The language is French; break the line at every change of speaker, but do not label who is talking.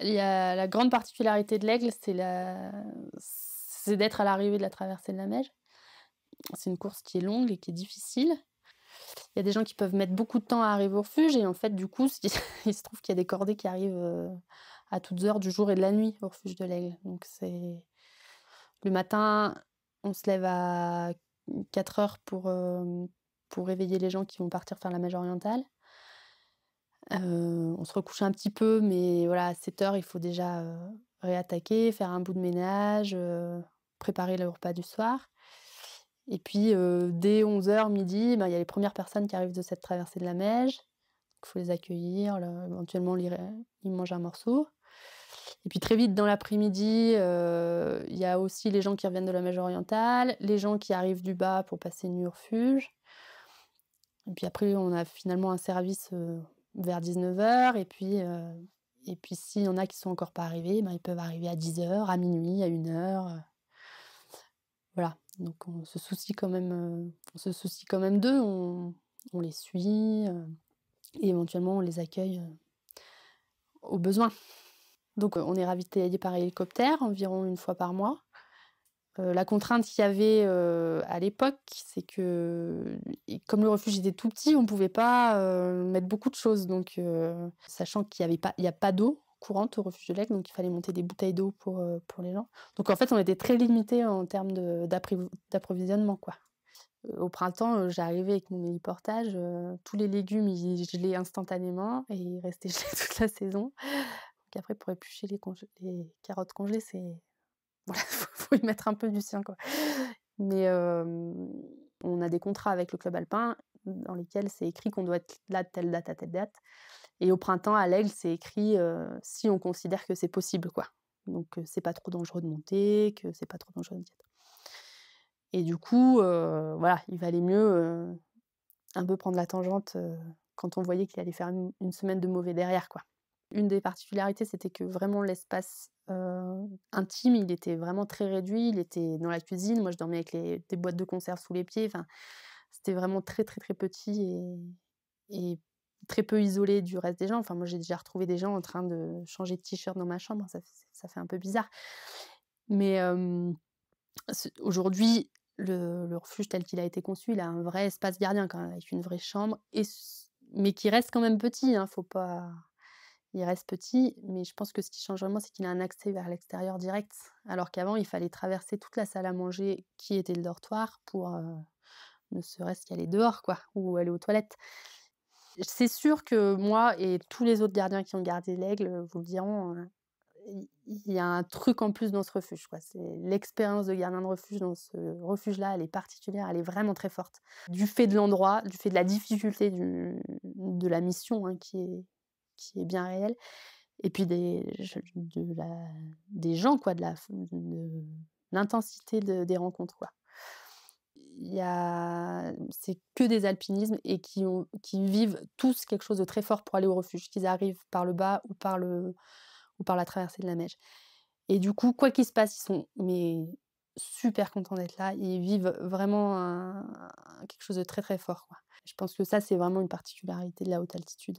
la grande particularité de l'aigle, c'est d'être à l'arrivée de la traversée de la neige. C'est une course qui est longue et qui est difficile. Il y a des gens qui peuvent mettre beaucoup de temps à arriver au refuge et en fait, du coup, il se trouve qu'il y a des cordées qui arrivent euh, à toutes heures du jour et de la nuit au refuge de l'aigle. Donc le matin, on se lève à 4 heures pour, euh, pour réveiller les gens qui vont partir faire la Mèche orientale. Euh, on se recouche un petit peu, mais voilà, à 7 heures, il faut déjà euh, réattaquer, faire un bout de ménage, euh, préparer le repas du soir. Et puis, dès 11h, midi, ben, il y a les premières personnes qui arrivent de cette traversée de la Meige. Il faut les accueillir, éventuellement, ils mangent un morceau. Et puis, très vite, dans l'après-midi, il y a aussi les gens qui reviennent de la Meige orientale, les gens qui arrivent du bas pour passer une nuit refuge. Et puis après, on a finalement un service vers 19h. Et puis, euh, et puis s'il y en a qui sont encore pas arrivés, ben, ils peuvent arriver à 10h, à minuit, à 1h. Euh. Voilà. Donc on se soucie quand même, euh, on se soucie quand même d'eux, on, les suit et éventuellement on les accueille au besoin. Donc on est ravitaillé par hélicoptère environ une fois par mois. Euh, la contrainte qu'il y avait euh, à l'époque, c'est que comme le refuge était tout petit, on ne pouvait pas euh, mettre beaucoup de choses. Donc, sachant qu'il n'y pas, il a pas d'eau courante au refuge de l'Aigle, donc il fallait monter des bouteilles d'eau pour, pour les gens. Donc, en fait, on était très limité en termes d'approvisionnement, quoi. Au printemps, j'arrivais avec mon héliportage, tous les légumes, ils gelaient instantanément et ils restaient gelés toute la saison. Donc après, pour éplucher les, les carottes congelées, c'est voilà, mettre un peu du sien, quoi. Mais on a des contrats avec le club alpin dans lesquels c'est écrit qu'on doit être là de telle date à telle date. Et au printemps, à l'aigle, c'est écrit si on considère que c'est possible, quoi. Donc, c'est pas trop dangereux de monter, que c'est pas trop dangereux de Et du coup, voilà, il valait mieux un peu prendre la tangente quand on voyait qu'il allait faire une, semaine de mauvais derrière, quoi. Une des particularités, c'était que vraiment l'espace intime, il était vraiment très réduit. Il était dans la cuisine. Moi, je dormais avec des boîtes de conserve sous les pieds. Enfin, c'était vraiment très, très, très petit et, très peu isolé du reste des gens. Enfin, moi, j'ai déjà retrouvé des gens en train de changer de t-shirt dans ma chambre. Ça, fait un peu bizarre. Mais aujourd'hui, le, refuge tel qu'il a été conçu, il a un vrai espace gardien, avec une vraie chambre, mais qui reste quand même petit. Hein, faut pas il reste petit, mais je pense que ce qui change vraiment, c'est qu'il a un accès vers l'extérieur direct. Alors qu'avant, il fallait traverser toute la salle à manger qui était le dortoir pour euh, ne serait-ce qu'aller dehors, quoi, ou aller aux toilettes. C'est sûr que moi et tous les autres gardiens qui ont gardé l'aigle euh, vous le diront, hein, il y a un truc en plus dans ce refuge. C'est L'expérience de gardien de refuge dans ce refuge-là, elle est particulière, elle est vraiment très forte. Du fait de l'endroit, du fait de la difficulté de la mission hein, qui, est, qui est bien réel. Et puis des, de la, des gens, quoi, de l'intensité des rencontres. Quoi. Il y a, c'est que des alpinismes et qui, ont, qui vivent tous quelque chose de très fort pour aller au refuge, qu'ils arrivent par le bas ou par, le, ou par la traversée de la neige. Et du coup, quoi qu'il se passe, ils sont mais super contents d'être là. Ils vivent vraiment quelque chose de très très fort. Quoi. Je pense que ça, c'est vraiment une particularité de la haute altitude.